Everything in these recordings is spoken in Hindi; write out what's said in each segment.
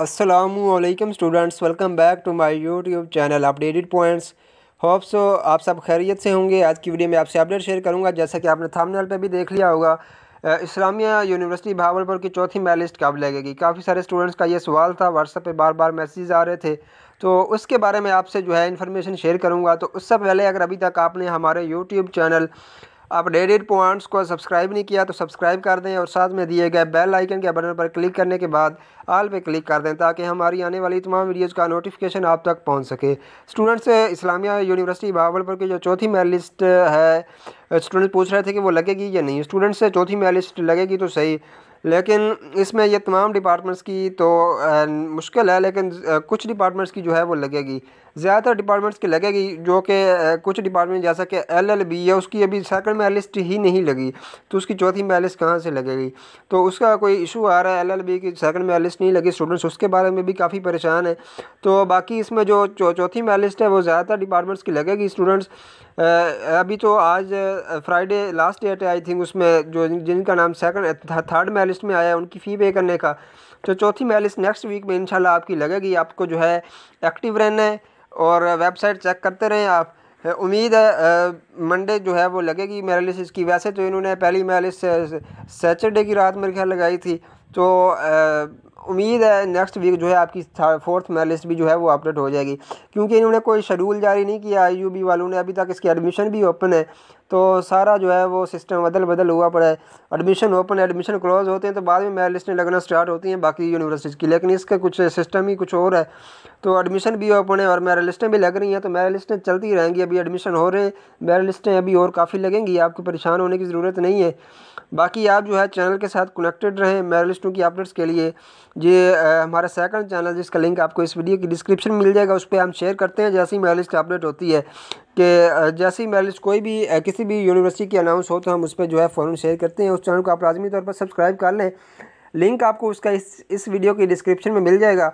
Aslam students welcome back to my YouTube channel updated points hope so आप सब खैरियत से होंगे आज की वीडियो में आपसे अपडेट शेयर करूंगा जैसा कि आपने थामनेल पे भी देख लिया होगा इस्लामिया यूनिवर्सिटी भावलपुर की चौथी मेरिट लिस्ट कब लगेगी काफ़ी सारे स्टूडेंट्स का ये सवाल था व्हाट्सएप पे बार बार मैसेज आ रहे थे तो उसके बारे में आपसे जो है इन्फॉर्मेशन शेयर करूँगा तो उससे पहले अगर अभी तक आपने हमारे यूट्यूब चैनल आप एडिट पॉइंट्स को सब्सक्राइब नहीं किया तो सब्सक्राइब कर दें और साथ में दिए गए बेल आइकन के बटन पर क्लिक करने के बाद आल पे क्लिक कर दें ताकि हमारी आने वाली तमाम वीडियोज़ का नोटिफिकेशन आप तक पहुँच सके स्टूडेंट्स इस्लामिया यूनिवर्सिटी बहावलपुर की जो चौथी मेल लिस्ट है स्टूडेंट पूछ रहे थे कि वो लगेगी या नहीं स्टूडेंट्स से चौथी मेल लिस्ट लगेगी तो सही लेकिन इसमें ये तमाम डिपार्टमेंट्स की तो मुश्किल है लेकिन कुछ डिपार्टमेंट्स की जो है वो लगेगी ज़्यादातर डिपार्टमेंट्स की लगेगी जो कि कुछ डिपार्टमेंट जैसा कि एल एल बी है उसकी अभी सेकंड में लिस्ट ही नहीं लगी तो उसकी चौथी में लिस्ट कहाँ से लगेगी तो उसका कोई इशू आ रहा है एल एल बी की सेकंड में लिस्ट नहीं लगी स्टूडेंट्स उसके बारे में भी काफ़ी परेशान है तो बाकी इसमें जो चौथी में लिस्ट है वो ज़्यादातर डिपार्टमेंट्स की लगेगी स्टूडेंट्स अभी तो आज फ्राइडे लास्ट डेट है आई थिंक उसमें जो जिनका नाम सेकंड थर्ड मैलिस्ट में आया है उनकी फ़ी पे करने का तो चौथी मैलिस्ट नेक्स्ट वीक में इंशाल्लाह आपकी लगेगी आपको जो है एक्टिव रहना है और वेबसाइट चेक करते रहें आप उम्मीद है मंडे जो है वो लगेगी मेरिलिस इसकी वैसे तो इन्होंने पहली मेरिलिस सैटरडे की रात मेरे ख्याल लगाई थी तो आ, उम्मीद है नेक्स्ट वीक जो है आपकी फोर्थ मेरा लिस्ट भी जो है वो अपडेट हो जाएगी क्योंकि इन्होंने कोई शेड्यूल जारी नहीं किया आई वालों ने अभी तक इसकी एडमिशन भी ओपन है तो सारा जो है वो सिस्टम बदल बदल हुआ पड़ा है एडमिशन ओपन एडमिशन क्लोज होते हैं तो बाद में मेरिट लिस्टें लगना स्टार्ट होती हैं बाकी यूनिवर्सिटीज़ की लेकिन इसका कुछ सिस्टम ही कुछ और है तो एडमिशन भी ओपन है और मेरा लिस्टें भी लग रही हैं तो मेरिट लिस्टें चलती रहेंगी अभी एडमिशन हो रहे हैं मेरिट लिस्टें अभी और काफ़ी लगेंगी आपको परेशान होने की ज़रूरत नहीं है बाकी आप जो है चैनल के साथ कनेक्टेड रहें मेरिट लिस्टों की अपडेट्स के लिए ये हमारा सेकंड चैनल जिसका लिंक आपको इस वीडियो की डिस्क्रिप्शन मिल जाएगा उस पर हम शेयर करते हैं जैसी मेरा लिस्ट अपडेट होती है कि जैसी मेरा लिस्ट कोई भी किसी भी यूनिवर्सिटी की अनाउंस हो तो हम उस पर जो है फ़ौरन शेयर करते हैं उस चैनल को आप लाजमी तौर पर सब्सक्राइब कर लें लिंक आपको उसका इस इस वीडियो की डिस्क्रिप्शन में मिल जाएगा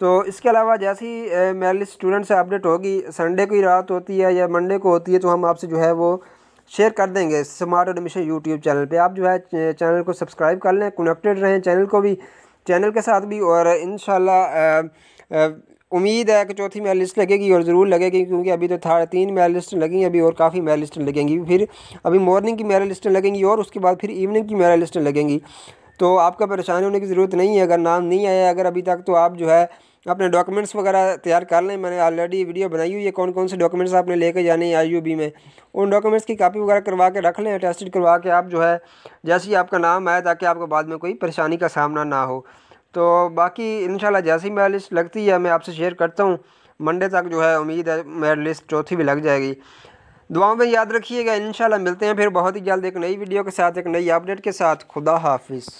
तो इसके अलावा जैसी मेरा लिस्ट स्टूडेंट से अपडेट होगी संडे की रात होती है या मंडे को होती है तो हम आपसे जो है वो शेयर कर देंगे स्मार्ट एडमिशन यूट्यूब चैनल पे आप जो है चैनल को सब्सक्राइब कर लें कनेक्टेड रहें चैनल को भी चैनल के साथ भी और इन उम्मीद है कि चौथी मेल लिस्ट लगेगी और ज़रूर लगेगी क्योंकि अभी तो था तीन मेल लिस्ट लगेंगी अभी और काफ़ी मेल लिस्ट लगेंगी फिर अभी मॉर्निंग की मेल लिस्टें लगेंगी और उसके बाद फिर इवनिंग की मेल लिस्टें लगेंगी तो आपका परेशानी होने की ज़रूरत नहीं है अगर नाम नहीं आया अगर अभी तक तो आप जो है अपने डॉक्यूमेंट्स वगैरह तैयार कर लें मैंने ऑलरेडी वीडियो बनाई हुई है कौन कौन से डॉक्यूमेंट्स आपने लेके जाने आई यू बी में उन डॉक्यूमेंट्स की कापी वगैरह करवा के रख लें अटेस्टेड करवा के आप जो है जैसे ही आपका नाम आए ताकि आपको बाद में कोई परेशानी का सामना ना हो तो बाकी इन जैसी मेरा लिस्ट लगती है मैं आपसे शेयर करता हूँ मंडे तक जो है उम्मीद है मेरी लिस्ट चौथी भी लग जाएगी दुआओं में याद रखिएगा इन मिलते हैं फिर बहुत ही जल्द एक नई वीडियो के साथ एक नई अपडेट के साथ खुदा हाफिज़